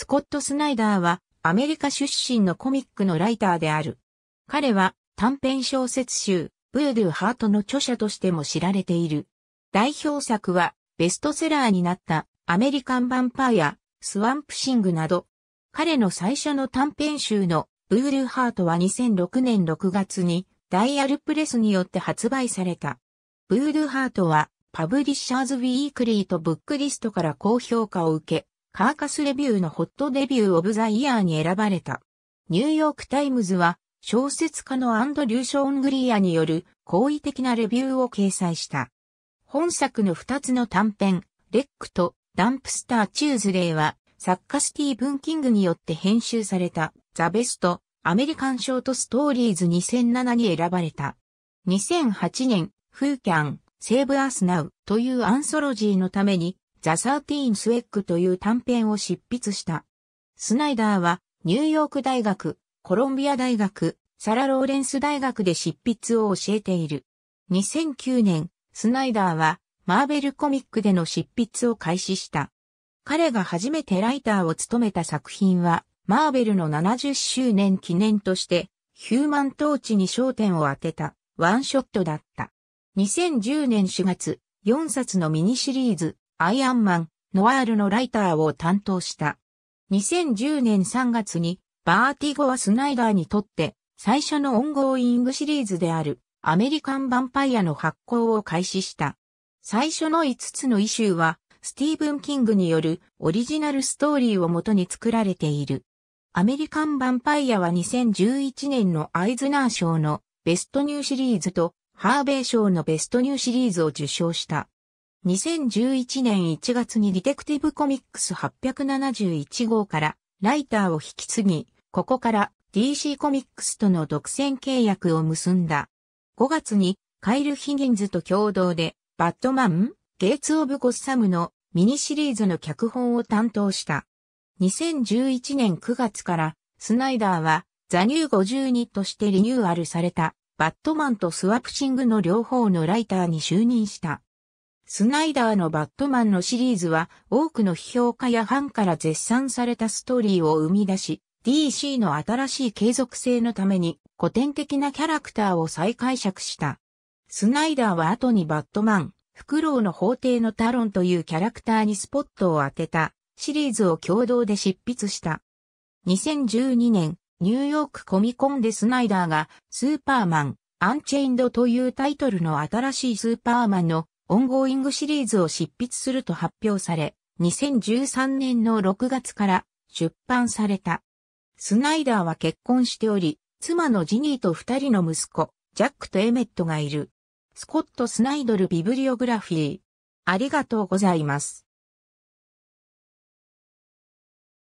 スコット・スナイダーはアメリカ出身のコミックのライターである。彼は短編小説集、ブードゥハートの著者としても知られている。代表作はベストセラーになったアメリカン・ヴァンパイア、スワンプシングなど、彼の最初の短編集のブードゥハートは2006年6月にダイヤルプレスによって発売された。ブードゥハートはパブリッシャーズ・ウィークリーとブックリストから高評価を受け、カーカスレビューのホットデビューオブザイヤーに選ばれた。ニューヨークタイムズは小説家のアンドリュー・ショーングリアによる好意的なレビューを掲載した。本作の2つの短編、レックとダンプスター・チューズレイは作家スティーブン・キングによって編集されたザ・ベスト・アメリカン・ショート・ストーリーズ2007に選ばれた。2008年、フーキャン、セーブ・アース・ナウというアンソロジーのためにザ・サーティーン・スウェックという短編を執筆した。スナイダーは、ニューヨーク大学、コロンビア大学、サラ・ローレンス大学で執筆を教えている。2009年、スナイダーは、マーベルコミックでの執筆を開始した。彼が初めてライターを務めた作品は、マーベルの70周年記念として、ヒューマントーチに焦点を当てた、ワンショットだった。2010年4月、4冊のミニシリーズ、アイアンマン、ノワールのライターを担当した。2010年3月に、バーティゴはスナイダーにとって、最初のオンゴーイングシリーズである、アメリカンヴァンパイアの発行を開始した。最初の5つのイシューは、スティーブン・キングによるオリジナルストーリーをもとに作られている。アメリカン・ヴァンパイアは2011年のアイズナー賞のベストニューシリーズとハーベー賞のベストニューシリーズを受賞した。2011年1月にディテクティブコミックス871号からライターを引き継ぎ、ここから DC コミックスとの独占契約を結んだ。5月にカイル・ヒギンズと共同でバットマン、ゲイツ・オブ・ゴッサムのミニシリーズの脚本を担当した。2011年9月からスナイダーはザニュー52としてリニューアルされたバットマンとスワプシングの両方のライターに就任した。スナイダーのバットマンのシリーズは多くの批評家やファンから絶賛されたストーリーを生み出し、DC の新しい継続性のために古典的なキャラクターを再解釈した。スナイダーは後にバットマン、フクロウの法廷のタロンというキャラクターにスポットを当てたシリーズを共同で執筆した。2012年、ニューヨークコミコンでスナイダーがスーパーマン、アンチェインドというタイトルの新しいスーパーマンのオンゴーイングシリーズを執筆すると発表され、2013年の6月から出版された。スナイダーは結婚しており、妻のジニーと二人の息子、ジャックとエメットがいる。スコット・スナイドル・ビブリオグラフィー。ありがとうございます。